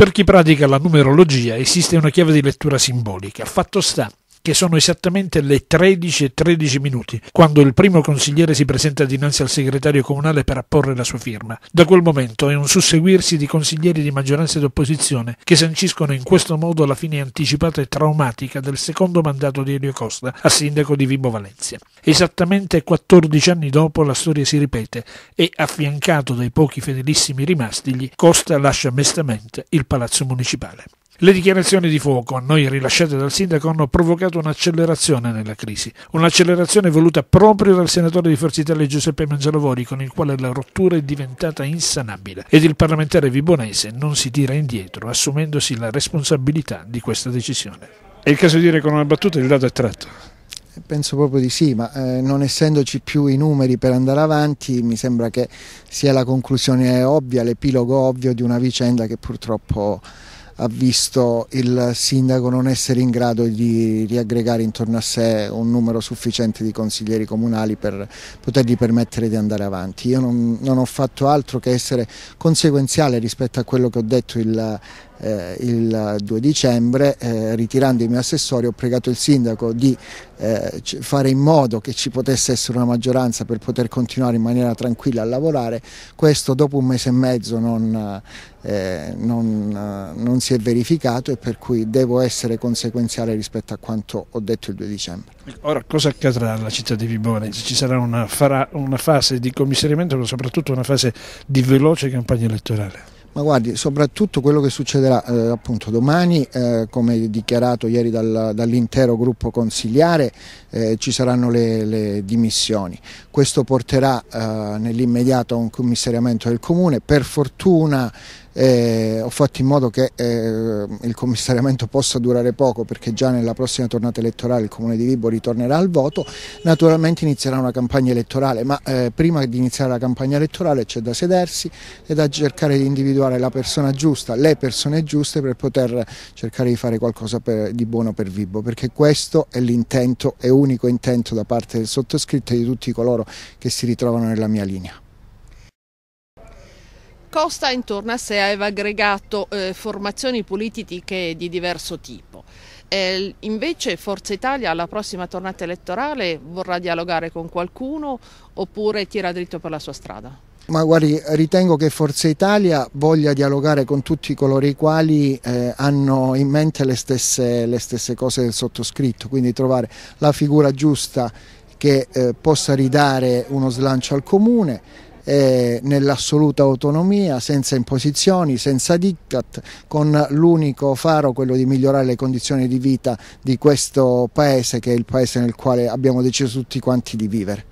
Per chi pratica la numerologia esiste una chiave di lettura simbolica. Fatto sta che sono esattamente le 13 e 13 minuti, quando il primo consigliere si presenta dinanzi al segretario comunale per apporre la sua firma. Da quel momento è un susseguirsi di consiglieri di maggioranza ed opposizione che sanciscono in questo modo la fine anticipata e traumatica del secondo mandato di Elio Costa a sindaco di Vibo Valencia. Esattamente 14 anni dopo la storia si ripete e, affiancato dai pochi fedelissimi rimastigli, Costa lascia mestamente il palazzo municipale. Le dichiarazioni di fuoco a noi rilasciate dal sindaco hanno provocato un'accelerazione nella crisi, un'accelerazione voluta proprio dal senatore di Forza Italia Giuseppe Mangialavori, con il quale la rottura è diventata insanabile ed il parlamentare vibonese non si tira indietro, assumendosi la responsabilità di questa decisione. È il caso di dire con una battuta il dato è tratto. Penso proprio di sì, ma eh, non essendoci più i numeri per andare avanti, mi sembra che sia la conclusione ovvia, l'epilogo ovvio di una vicenda che purtroppo ha visto il sindaco non essere in grado di riaggregare intorno a sé un numero sufficiente di consiglieri comunali per potergli permettere di andare avanti. Io non, non ho fatto altro che essere conseguenziale rispetto a quello che ho detto il eh, il 2 dicembre, eh, ritirando il mio assessore, ho pregato il sindaco di eh, fare in modo che ci potesse essere una maggioranza per poter continuare in maniera tranquilla a lavorare. Questo dopo un mese e mezzo non, eh, non, eh, non si è verificato e per cui devo essere conseguenziale rispetto a quanto ho detto il 2 dicembre. Ora cosa accadrà alla città di Vibone? Ci sarà una, farà, una fase di commissariamento ma soprattutto una fase di veloce campagna elettorale? Ma guardi, soprattutto quello che succederà eh, appunto domani, eh, come dichiarato ieri dal, dall'intero gruppo consigliare, eh, ci saranno le, le, dimissioni. Questo porterà eh, nell'immediato a un commissariamento del comune. Per fortuna eh, ho fatto in modo che eh, il commissariamento possa durare poco perché già nella prossima tornata elettorale il comune di Vibo ritornerà al voto, naturalmente inizierà una campagna elettorale, ma eh, prima di iniziare la campagna elettorale c'è da sedersi e da cercare di individuare la persona giusta, le persone giuste per poter cercare di fare qualcosa per, di buono per Vibo, perché questo è l'intento, è unico intento da parte del sottoscritto e di tutti coloro che si ritrovano nella mia linea costa intorno a sé aveva aggregato eh, formazioni politiche di diverso tipo. Eh, invece Forza Italia alla prossima tornata elettorale vorrà dialogare con qualcuno oppure tira dritto per la sua strada? Ma guardi, ritengo che Forza Italia voglia dialogare con tutti coloro i quali eh, hanno in mente le stesse, le stesse cose del sottoscritto, quindi trovare la figura giusta che eh, possa ridare uno slancio al comune eh, nell'assoluta autonomia, senza imposizioni, senza diktat, con l'unico faro quello di migliorare le condizioni di vita di questo paese che è il paese nel quale abbiamo deciso tutti quanti di vivere.